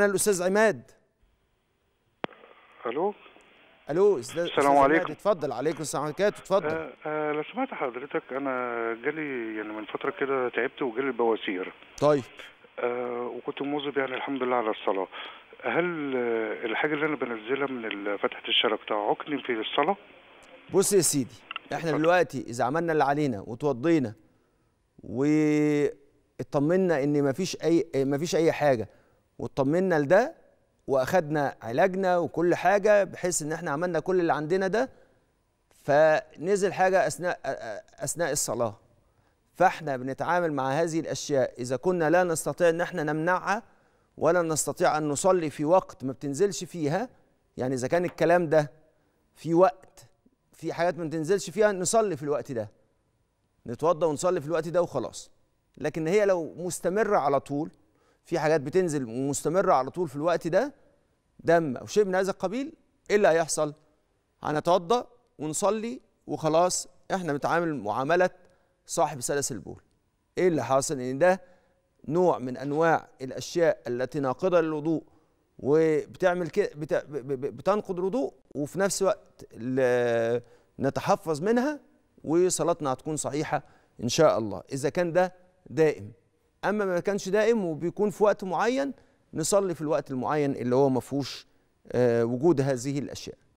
معنا الاستاذ عماد الو الو السلام عليكم اتفضل عليكم السلام عليكم اتفضل أه أه لو سمعت حضرتك انا جالي يعني من فتره كده تعبت وجالي البواسير طيب أه وكنت موظف يعني الحمد لله على الصلاه هل الحاجه اللي انا بنزلها من فتحه الشرج تعوقني في الصلاه بص يا سيدي احنا دلوقتي اذا عملنا اللي علينا وتوضينا واطمنا ان مفيش اي مفيش اي حاجه واطمنا لده واخدنا علاجنا وكل حاجه بحيث ان احنا عملنا كل اللي عندنا ده فنزل حاجه اثناء اثناء الصلاه فاحنا بنتعامل مع هذه الاشياء اذا كنا لا نستطيع ان احنا نمنعها ولا نستطيع ان نصلي في وقت ما بتنزلش فيها يعني اذا كان الكلام ده في وقت في حاجات ما بتنزلش فيها نصلي في الوقت ده نتوضى ونصلي في الوقت ده وخلاص لكن هي لو مستمره على طول في حاجات بتنزل مستمره على طول في الوقت ده دم او شيء من هذا القبيل ايه اللي هيحصل هنتوضا ونصلي وخلاص احنا بنتعامل معامله صاحب سلس البول ايه اللي حاصل ان ده نوع من انواع الاشياء التي ناقضه للوضوء وبتعمل كده بت... بتنقض الوضوء وفي نفس الوقت نتحفظ منها وصلاتنا هتكون صحيحه ان شاء الله اذا كان ده دائم اما ما كانش دائم وبيكون في وقت معين نصلي في الوقت المعين اللي هو ما فيهوش آه، وجود هذه الاشياء